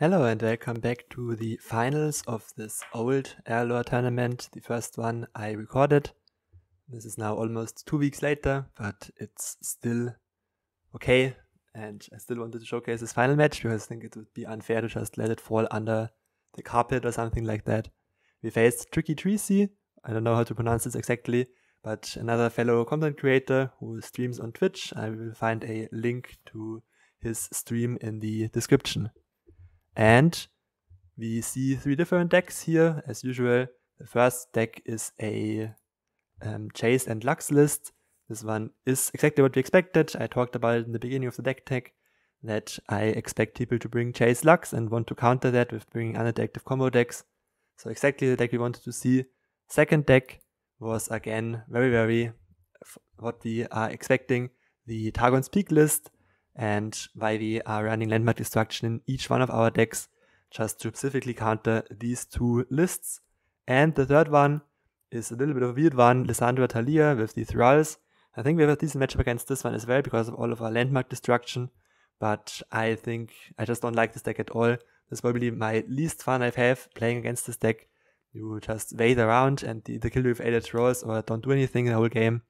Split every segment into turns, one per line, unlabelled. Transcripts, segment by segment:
Hello and welcome back to the finals of this old Airlore tournament, the first one I recorded. This is now almost two weeks later, but it's still okay. And I still wanted to showcase this final match because I think it would be unfair to just let it fall under the carpet or something like that. We faced Tricky Treesy, I don't know how to pronounce this exactly, but another fellow content creator who streams on Twitch. I will find a link to his stream in the description. And we see three different decks here. As usual, the first deck is a um, Chase and Lux list. This one is exactly what we expected. I talked about it in the beginning of the deck tech that I expect people to bring Chase Lux and want to counter that with bringing unattractive combo decks. So exactly the deck we wanted to see. Second deck was again very, very what we are expecting. The Targon's Peak list and why we are running landmark destruction in each one of our decks just to specifically counter these two lists. And the third one is a little bit of a weird one, Lissandra Talia with the Thralls. I think we have a decent matchup against this one as well because of all of our landmark destruction, but I think I just don't like this deck at all. This is probably my least fun I've had playing against this deck. You just wait around and either kill with added rolls or don't do anything in the whole game.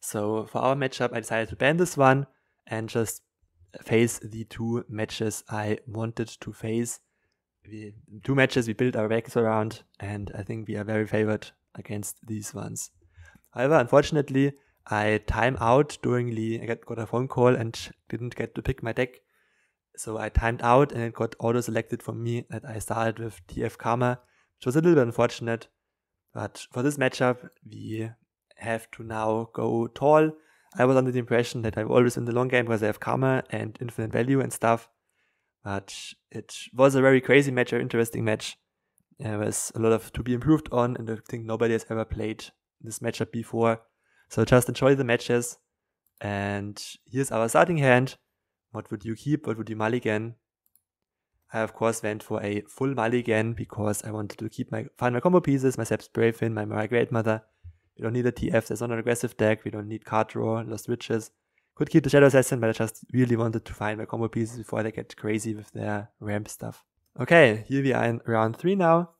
So for our matchup, I decided to ban this one and just face the two matches I wanted to face. The two matches we built our backs around, and I think we are very favored against these ones. However, unfortunately, I time out during the I got a phone call and didn't get to pick my deck. So I timed out and it got auto selected for me that I started with TF Karma, which was a little bit unfortunate. But for this matchup, we have to now go tall I was under the impression that I always win the long game because I have karma and infinite value and stuff. But it was a very crazy match, very interesting match. There was a lot of to be improved on, and I think nobody has ever played this matchup before. So just enjoy the matches. And here's our starting hand. What would you keep? What would you mulligan? I of course went for a full mulligan because I wanted to keep my find my combo pieces, my Seps Bravefin, my Mara Great Mother, we don't need a TF. There's not an aggressive deck. We don't need card draw, lost witches. Could keep the Shadow Assassin, but I just really wanted to find my combo pieces before they get crazy with their ramp stuff. Okay, here we are in round 3 now.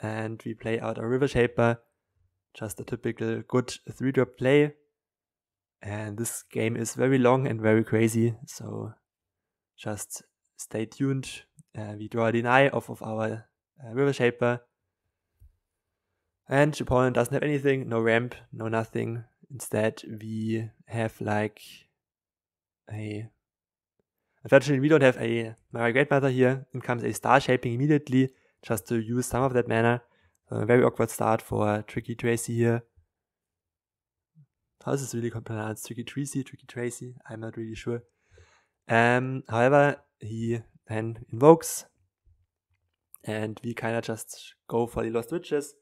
And we play out our River Shaper. Just a typical good 3-drop play. And this game is very long and very crazy, so just stay tuned. Uh, we draw a deny off of our uh, River Shaper. And the doesn't have anything, no ramp, no nothing. Instead, we have like a. Unfortunately, we don't have a Mara Great Mother here. In comes a Star Shaping immediately just to use some of that mana. So a very awkward start for Tricky Tracy here. How is this really pronounced? Tricky Tracy, Tricky Tracy? I'm not really sure. Um, however, he then invokes, and we kinda just go for the Lost Witches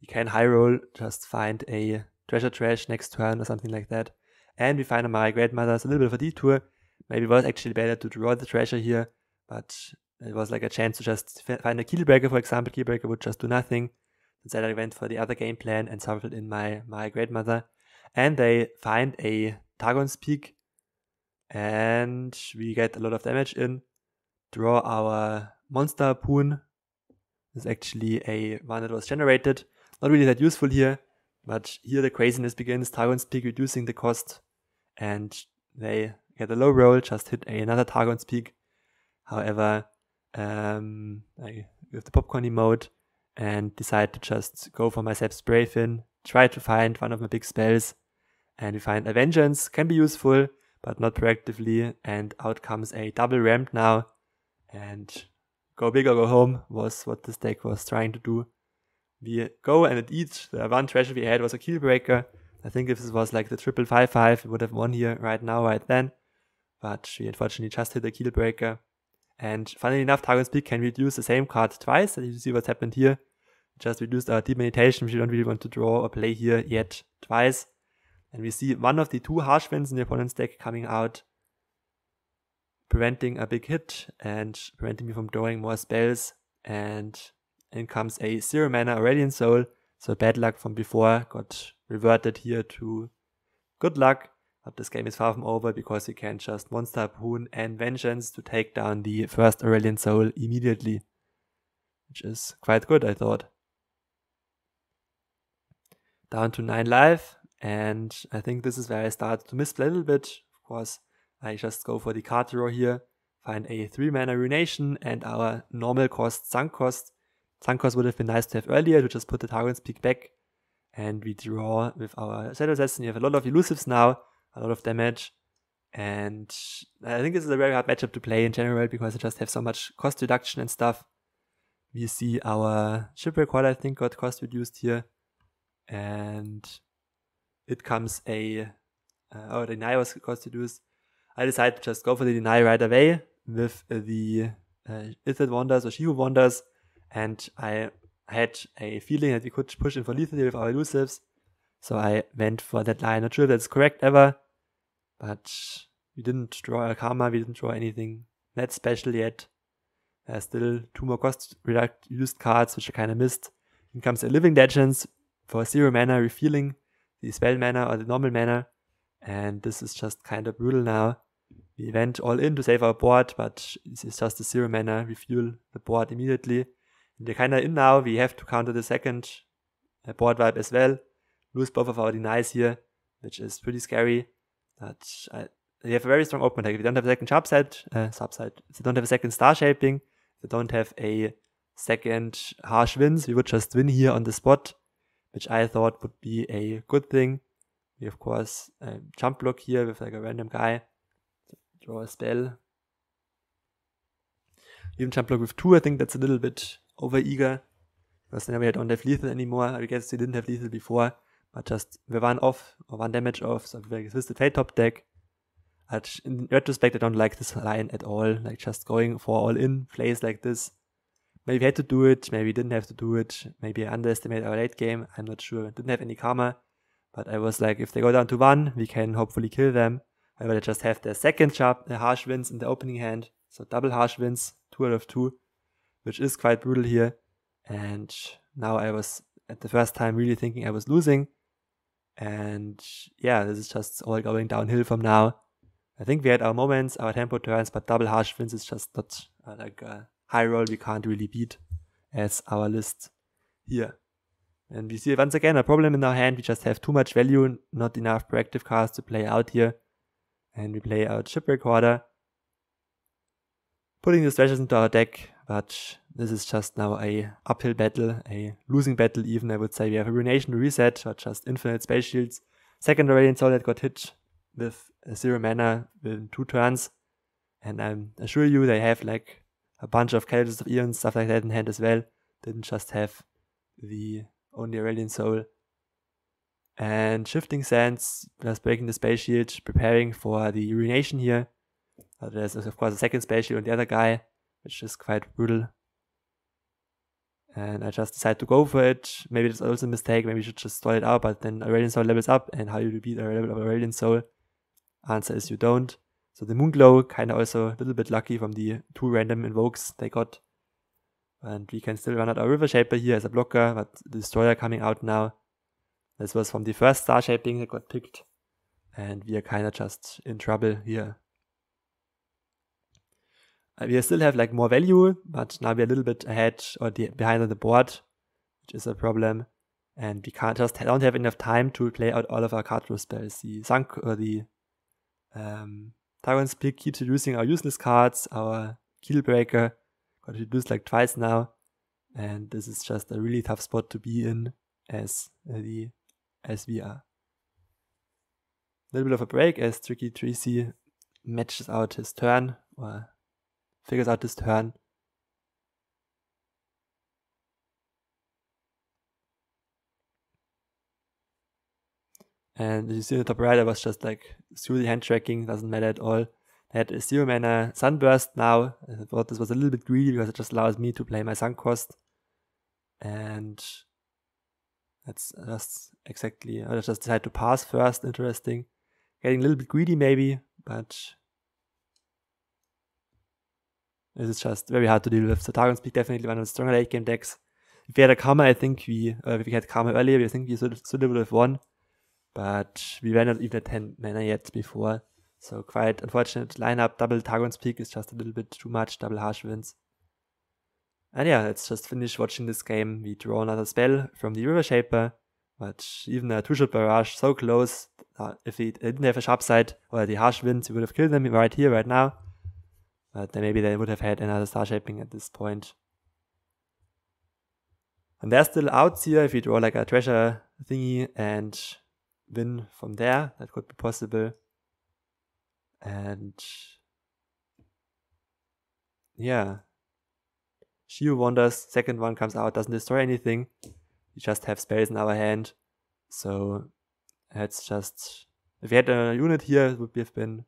you can high roll, just find a treasure trash next turn or something like that. And we find my grandmother's a little bit of a detour. Maybe it was actually better to draw the treasure here, but it was like a chance to just find a Killbreaker, for example. Killbreaker would just do nothing. Instead, I went for the other game plan and shuffled in my, my grandmother. And they find a Targon's Peak, and we get a lot of damage in. Draw our monster Poon. It's is actually a one that was generated. Not really that useful here, but here the craziness begins. Targon's Peak reducing the cost, and they get a low roll, just hit another Targon's Peak. However, um, I with the popcorn emote and decide to just go for my Seb's try to find one of my big spells, and we find a Vengeance can be useful, but not proactively, and out comes a double ramp now, and go big or go home was what this deck was trying to do we go and at each The one treasure we had was a kill breaker. I think if this was like the triple five five, we would have won here right now, right then. But we unfortunately just hit a kill breaker. And funnily enough, Target's speak can reduce the same card twice. And you see what's happened here. just reduced our Deep Meditation, which we don't really want to draw or play here yet twice. And we see one of the two harsh winds in the opponent's deck coming out, preventing a big hit and preventing me from drawing more spells. And in comes a zero mana Aurelian Soul. So bad luck from before got reverted here to good luck. But this game is far from over because you can just Monster Poon and Vengeance to take down the first Aurelian Soul immediately. Which is quite good, I thought. Down to 9 life, and I think this is where I start to misplay a little bit. Of course, I just go for the card draw here, find a 3 mana Ruination and our normal cost, sunk cost, Sunk cost would have been nice to have earlier to just put the Targon's Peak back and we draw with our Shadow Assassin. You have a lot of elusives now, a lot of damage, and I think this is a very hard matchup to play in general because I just have so much cost reduction and stuff. We see our Shipwreck Horde, I think, got cost reduced here, and it comes a uh, oh deny was cost reduced. I decide to just go for the deny right away with the uh, Ithid Wonders or Shihu Wonders and I had a feeling that we could push in for lethality with our elusives. So I went for that line. Not sure that's correct ever, but we didn't draw a karma, we didn't draw anything that special yet. There are still two more cost reduced cards, which I kind of missed. In comes a Living Legends for zero mana, revealing the spell mana or the normal mana. And this is just kind of brutal now. We went all in to save our board, but this is just a zero mana refuel the board immediately we are kind of in now. We have to counter the second äh, board wipe as well. Lose both of our denies here, which is pretty scary. But uh, they have a very strong open attack. If you don't have a second sharp set, uh, äh, if you don't have a second star shaping, if don't have a second harsh winds, we would just win here on the spot, which I thought would be a good thing. We, of course, äh, jump block here with like a random guy, draw a spell. Even jump block with two, I think that's a little bit over eager. Because then we don't have lethal anymore. I guess we didn't have lethal before, but just we were one off or one damage off, so we just twisted fate top deck. But in retrospect, I don't like this line at all. Like just going for all in plays like this. Maybe we had to do it, maybe we didn't have to do it, maybe I underestimated our late game, I'm not sure. didn't have any karma. But I was like, if they go down to one, we can hopefully kill them. However, they just have their second sharp, the harsh wins in the opening hand. So double harsh wins, two out of two which is quite brutal here. And now I was at the first time really thinking I was losing. And yeah, this is just all going downhill from now. I think we had our moments, our tempo turns, but double harsh wins is just not uh, like a high roll we can't really beat as our list here. And we see once again a problem in our hand. We just have too much value, not enough proactive cards to play out here. And we play our chip recorder. Putting the stretches into our deck but this is just now a uphill battle, a losing battle even, I would say. We have a Ruination Reset, but just infinite space shields. Second Radiant Soul that got hit with zero mana within two turns. And I assure you they have like a bunch of Calibus of Eons, stuff like that in hand as well. Didn't just have the only Aurelian Soul. And Shifting Sands, just breaking the space shield, preparing for the urination here. there's of course a second space shield on the other guy which is quite brutal. And I just decided to go for it. Maybe it's also a mistake. Maybe you should just stall it out. But then Aurelian Soul levels up. And how you beat a level of Aurelian Soul? Answer is you don't. So the Moonglow kind of also a little bit lucky from the two random invokes they got. And we can still run out our River Shaper here as a blocker. But the Destroyer coming out now. This was from the first Star Shaping that got picked. And we are kind of just in trouble here we still have like more value, but now we're a little bit ahead or the, behind on the board, which is a problem. And we can't just don't have enough time to play out all of our card draw spells. The sunk or uh, the um, Tyrant's Peak keeps reducing our useless cards. Our Keelbreaker got reduced like twice now, and this is just a really tough spot to be in as uh, the as we are. A little bit of a break as Tricky Tracy matches out his turn or figures out this turn. And you see in the top right, I was just like through the hand tracking, doesn't matter at all. I had a zero mana uh, Sunburst now. I thought this was a little bit greedy because it just allows me to play my Sun cost. And that's just exactly, I just decided to pass first, interesting. Getting a little bit greedy maybe, but it is just very hard to deal with. So Dragon's Peak definitely one of the stronger late game decks. If we had a Karma, I think we uh, if we had Karma earlier, I think we should still would have won. But we were not even at 10 mana yet before. So quite unfortunate lineup. Double Targon's Peak is just a little bit too much. Double Harsh winds. And yeah, let's just finish watching this game. We draw another spell from the River Shaper, but even a two-shot barrage so close. Uh, if we didn't have a sharp side or the Harsh winds, we would have killed them right here, right now. But uh, then maybe they would have had another star shaping at this point. And are still outs here if you draw like a treasure thingy and win from there. That could be possible. And yeah. Shio wanders, second one comes out, doesn't destroy anything. We just have spells in our hand. So that's just if we had a unit here, it would have been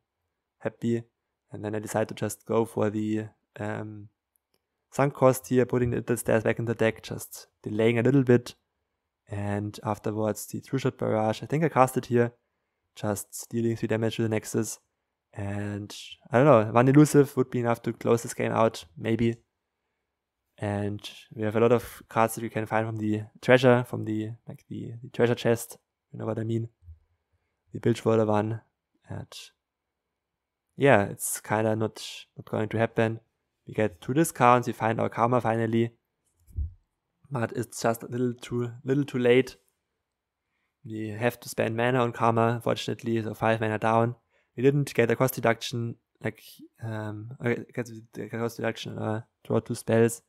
happy. And then I decided to just go for the um, sunk cost here, putting the stairs back in the deck, just delaying a little bit. And afterwards the true shot barrage, I think I cast it here, just dealing 3 damage to the Nexus. And I don't know, one elusive would be enough to close this game out, maybe. And we have a lot of cards that you can find from the treasure, from the like the, the treasure chest, you know what I mean. The Bilgewater one. And yeah, it's kind of not not going to happen. We get two discounts, we find our karma finally, but it's just a little too little too late. We have to spend mana on karma, fortunately, so five mana down. We didn't get a cost deduction, like um, get a cost deduction, uh, draw two spells,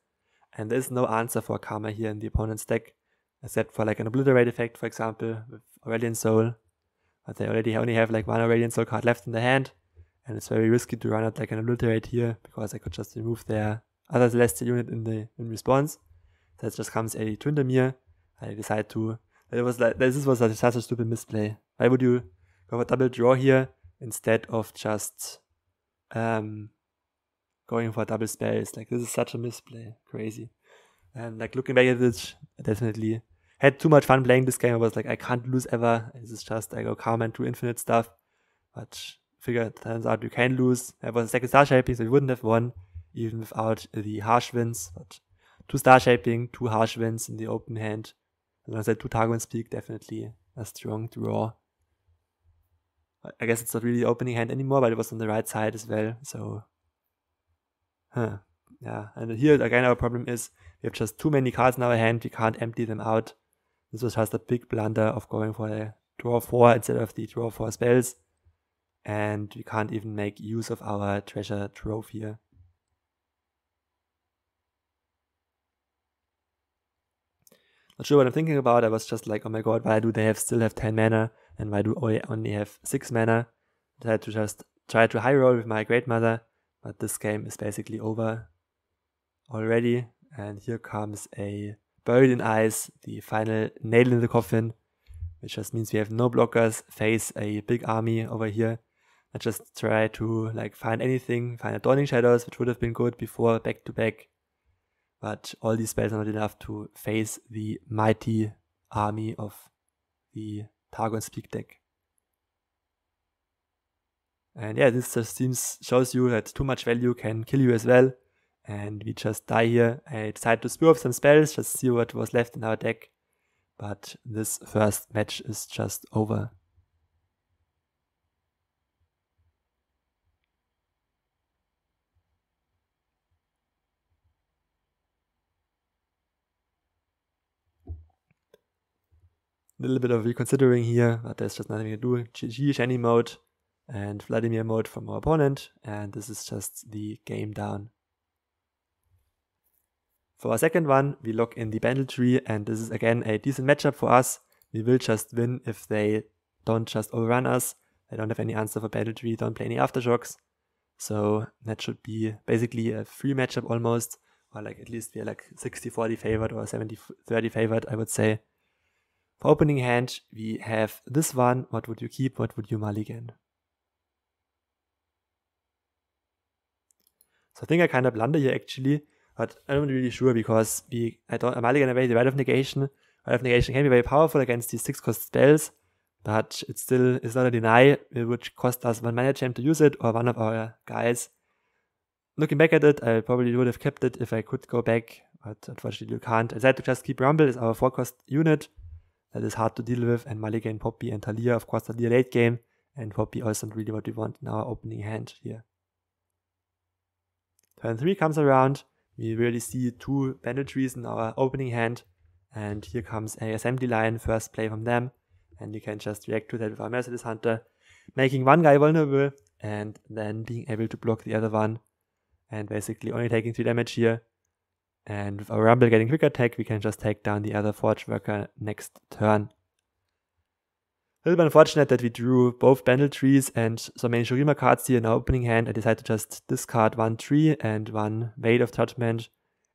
and there's no answer for karma here in the opponent's deck, except for like an obliterate effect, for example, with Aurelian Soul. But they already only have like one Aurelian Soul card left in the hand and it's very risky to run out like an obliterate here because I could just remove their other Celestial unit in the in response. That just comes a Tryndamere. I decide to. It was like this was like such a stupid misplay. Why would you go for double draw here instead of just um going for double spells? Like this is such a misplay, crazy. And like looking back at it, I definitely had too much fun playing this game. I was like, I can't lose ever. This is just I go calm and do infinite stuff, but figure turns out you can lose. That er was a second star shaping, so you wouldn't have won even without the harsh winds. But two star shaping, two harsh winds in the open hand. And I said two Targums speak, definitely a strong draw. I guess it's not really opening hand anymore, but it was on the right side as well. So, huh. yeah. And here again, our problem is we have just too many cards in our hand. We can't empty them out. This was just a big blunder of going for a draw four instead of the draw four spells and we can't even make use of our treasure trove here. Not sure what I'm thinking about, I was just like, oh my god, why do they have still have 10 mana, and why do I only have 6 mana? I had to just try to high roll with my Great Mother, but this game is basically over already, and here comes a Buried in Ice, the final nail in the coffin, which just means we have no blockers, face a big army over here, I just try to like find anything, find dawning shadows, which would have been good before back to back. But all these spells are not enough to face the mighty army of the Targon Speak deck. And yeah, this just seems shows you that too much value can kill you as well. And we just die here. I decided to spew off some spells, just see what was left in our deck. But this first match is just over. little bit of reconsidering here, but there's just nothing to do. GG Shiny mode and Vladimir mode from our opponent, and this is just the game down. For our second one, we lock in the Bandle tree, and this is again a decent matchup for us. We will just win if they don't just overrun us. They don't have any answer for Bandle tree, don't play any aftershocks. So that should be basically a free matchup almost, or like at least we are like 60-40 favored or 70-30 favored, I would say. For opening hand, we have this one. What would you keep? What would you mulligan? So I think I kind of blunder here actually, but I'm not really sure because we I don't, i mulligan away the Right of Negation. Right of Negation can be very powerful against these 6 cost spells, but it still is not a deny, which cost us 1 mana champ to use it or one of our guys. Looking back at it, I probably would have kept it if I could go back, but unfortunately you can't. I decided to just keep Rumble as our 4 cost unit that is hard to deal with. And Mulligan, and Poppy and Talia, of course, Talia late game. And Poppy also really what we want in our opening hand here. Turn 3 comes around. We really see two trees in our opening hand. And here comes a assembly line, first play from them. And you can just react to that with our Mercedes Hunter, making one guy vulnerable and then being able to block the other one. And basically only taking 3 damage here and with our rumble getting quicker attack, we can just take down the other forge worker next turn. A little bit unfortunate that we drew both Bandle trees and so many Shurima cards here in our opening hand. I decided to just discard one tree and one Veil of Judgment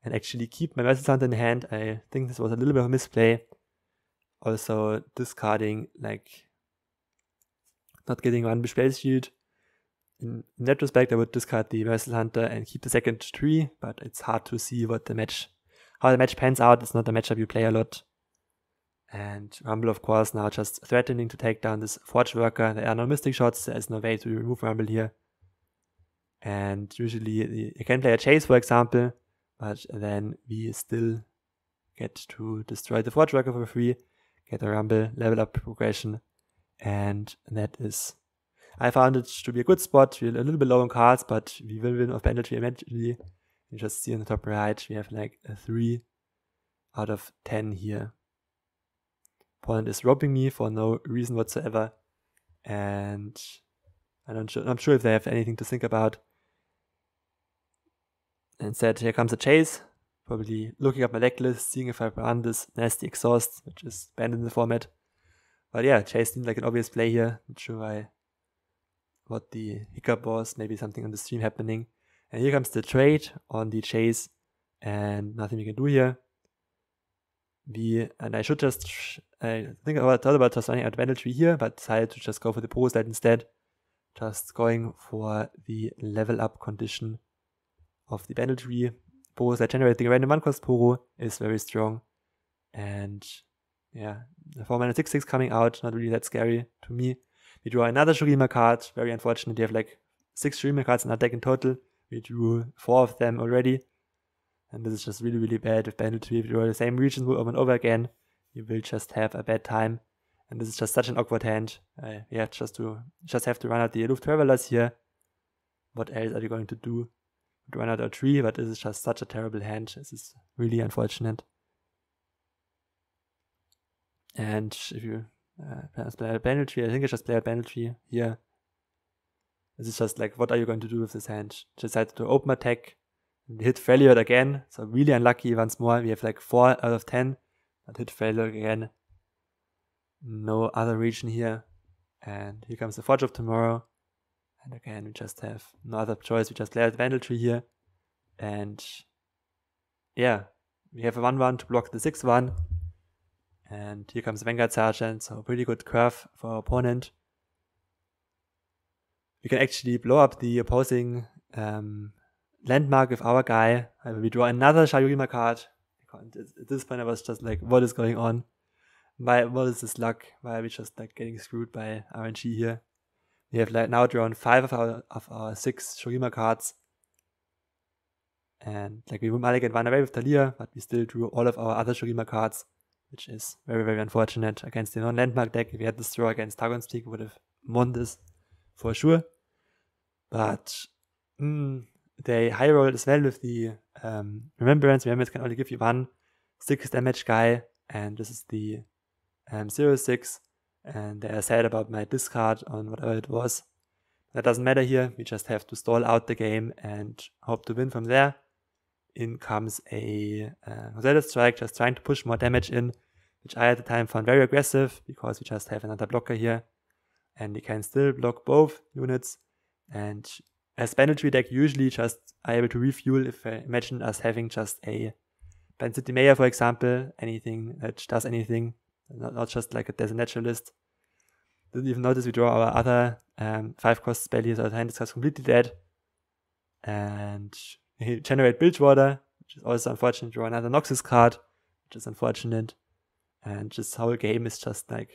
and actually keep my Vessel Hunt in hand. I think this was a little bit of a misplay. Also discarding like not getting one Bespell Shield in, in that respect, I would discard the Vessel Hunter and keep the second tree, but it's hard to see what the match, how the match pans out. It's not a matchup you play a lot. And Rumble, of course, now just threatening to take down this Forge Worker. There are no Mystic Shots, there is no way to remove Rumble here. And usually you can play a Chase, for example, but then we still get to destroy the Forge Worker for free, get a Rumble, level up progression, and that is I found it to be a good spot. We're a little bit low on cards, but we will win off penalty eventually. You just see on the top right, we have like a 3 out of 10 here. Poland is robbing me for no reason whatsoever. And I don't I'm sure if they have anything to think about. Instead, here comes a chase. Probably looking up my deck list, seeing if I run this nasty exhaust, which is banned in the format. But yeah, chase seemed like an obvious play here. Not sure why what the hiccup was, maybe something on the stream happening. And here comes the trade on the chase, and nothing we can do here. We, and I should just, I think I thought about just running advantage tree here, but decided to just go for the post that instead. Just going for the level up condition of the battle tree. Both that generating a random one cost Poro is very strong. And yeah, the 4 mana 6 6 coming out, not really that scary to me. We draw another Shurima card, very unfortunate, you have like six Shurima cards in our deck in total. We drew four of them already. And this is just really, really bad with Bandit If you draw the same regions over and over again, you will just have a bad time. And this is just such an awkward hand. Uh, yeah, just to just have to run out the Aloof Travelers here. What else are you going to do? Run out our tree, but this is just such a terrible hand. This is really unfortunate. And if you uh, play a panel tree. I think it's just a panel tree here. This is just like, what are you going to do with this hand? Decided to open attack. We hit failure again, so really unlucky once more. We have like 4 out of 10, but hit failure again. No other region here. And here comes the Forge of Tomorrow. And again, we just have no other choice. We just play Vandal Tree here. And yeah, we have a 1 1 to block the 6 1. And here comes Vanguard Sergeant, so pretty good curve for our opponent. We can actually blow up the opposing um, landmark with our guy. Uh, we draw another Shayurima card. At this point I was just like, what is going on? Why, what is this luck? Why are we just like getting screwed by RNG here? We have like now drawn five of our of our six Shurima cards. And like we to get one away with Talia, but we still drew all of our other Shurima cards which is very, very unfortunate against the non-landmark deck. If we had this draw against Targon's Peak, we would have won this for sure. But mm, they high rolled as well with the um, Remembrance. Remembrance can only give you one six damage guy, and this is the um, zero six. And they are sad about my discard on whatever it was. That doesn't matter here. We just have to stall out the game and hope to win from there in comes a uh, Rosetta Strike just trying to push more damage in, which I at the time found very aggressive because we just have another blocker here and we can still block both units. And as Banditry deck usually just are able to refuel if I uh, imagine us having just a Band City Mayor, for example, anything that does anything, not, not just like a Desert Naturalist. Didn't even notice we draw our other um, 5 cost spell here, so hand is just completely dead. And generate build order, which is also unfortunate, draw another Noxus card, which is unfortunate. And this whole game is just like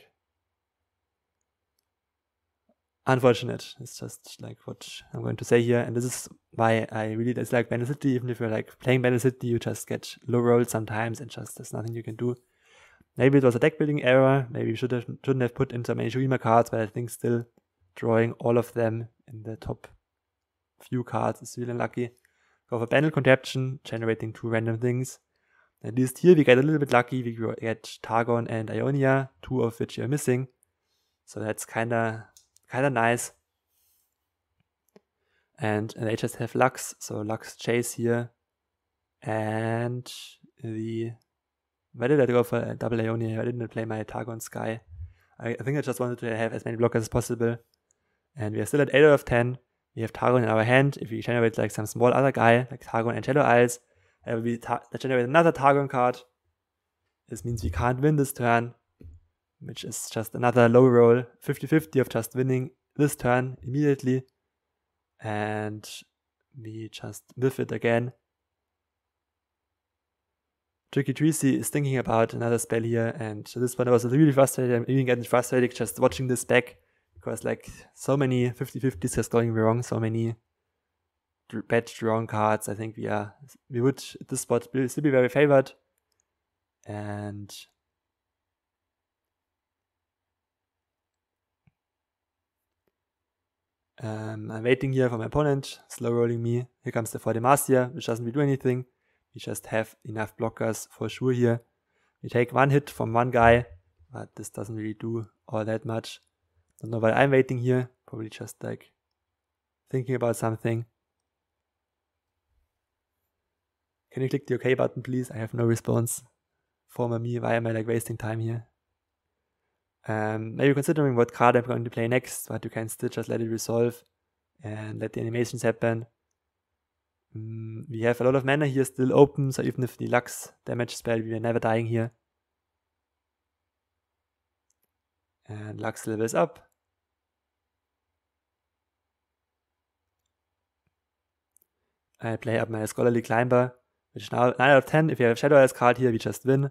unfortunate. It's just like what I'm going to say here. And this is why I really dislike Battle City. Even if you're like playing Battle City, you just get low rolls sometimes and just there's nothing you can do. Maybe it was a deck building error. Maybe we should have, shouldn't have put in so many Shurima cards, but I think still drawing all of them in the top few cards is really lucky go for panel contraption, generating two random things. At least here we get a little bit lucky, we get Targon and Ionia, two of which are missing. So that's kinda kinda nice. And, and they just have Lux, so Lux Chase here. And the why did I go for a double Ionia? I didn't play my Targon Sky. I, I think I just wanted to have as many blockers as possible. And we are still at 8 out of 10 we have Targon in our hand. If we generate like some small other guy, like Targon and Shadow Eyes, uh, we ta- generate another Targon card. This means we can't win this turn, which is just another low roll, 50-50 of just winning this turn immediately. And we just whiff it again. Tricky Treasy is thinking about another spell here, and this one I was really frustrated. I'm even getting frustrated just watching this back because like so many 50-50s is going wrong, so many bad drawn cards. I think we are we would at this spot be, still be very favored, and um, I'm waiting here for my opponent, slow rolling me. Here comes the 40 Master, which doesn't really do anything. We just have enough blockers for sure here. We take one hit from one guy, but this doesn't really do all that much. Don't know why I'm waiting here. Probably just like thinking about something. Can you click the OK button, please? I have no response. Former me, why am I like wasting time here? Um, maybe considering what card I'm going to play next, but you can still just let it resolve and let the animations happen. Mm, we have a lot of mana here still open, so even if the Lux damage spell, we are never dying here. And Lux levels up. I play up my scholarly climber, which now 9 out of 10. If you have Shadow Eyes card here, we just win.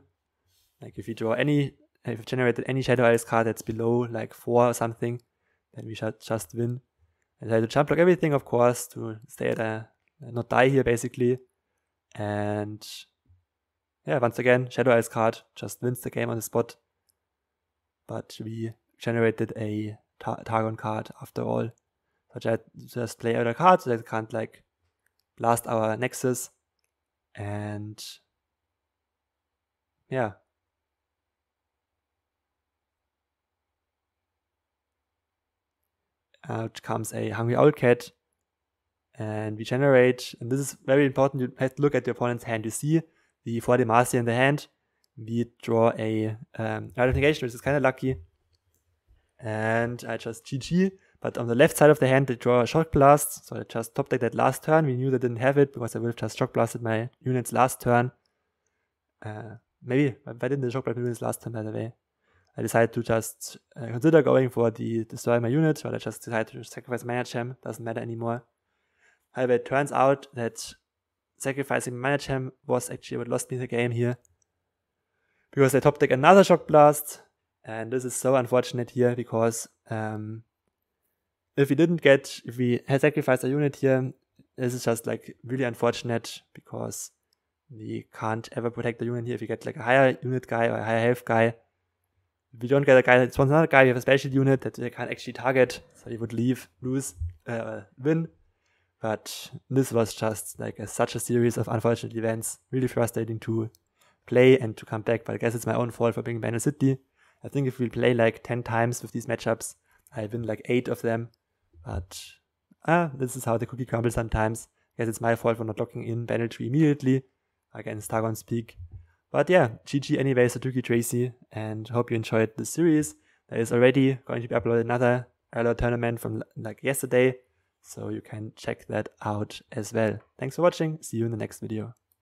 Like if you draw any, if you've generated any Shadow Eyes card that's below like 4 or something, then we should just win. And I had to jump block everything, of course, to stay at a, not die here basically. And yeah, once again, Shadow Eyes card just wins the game on the spot. But we generated a Tar Targon card after all. So I just play other cards so that can't like blast our nexus and yeah out comes a hungry owl cat and we generate and this is very important you have to look at your opponent's hand you see the 4 demacia in the hand we draw a um, negation which is kind of lucky and i just gg but on the left side of the hand, they draw a shock blast. So I just top deck that last turn. We knew they didn't have it because I would have just shock blasted my units last turn. Uh, maybe I didn't shock blast my units last turn, by the way. I decided to just uh, consider going for the destroy my unit, so I just decided to sacrifice mana gem. Doesn't matter anymore. However, it turns out that sacrificing mana gem was actually what lost me the game here. Because I top deck another shock blast, and this is so unfortunate here because um, if we didn't get, if we had sacrificed a unit here, this is just like really unfortunate because we can't ever protect the unit here. If we get like a higher unit guy or a higher health guy, if we don't get a guy that spawns another guy, we have a special unit that they can't actually target, so we would leave, lose, uh, win. But this was just like a, such a series of unfortunate events, really frustrating to play and to come back. But I guess it's my own fault for being Banner City. I think if we play like 10 times with these matchups, I win like 8 of them, but ah, this is how the cookie crumbles sometimes. I guess it's my fault for not logging in Banner Tree immediately against on Speak. But yeah, GG anyways, Satuki Tracy, and hope you enjoyed this series. There is already going to be uploaded another Erlor tournament from like yesterday, so you can check that out as well. Thanks for watching, see you in the next video.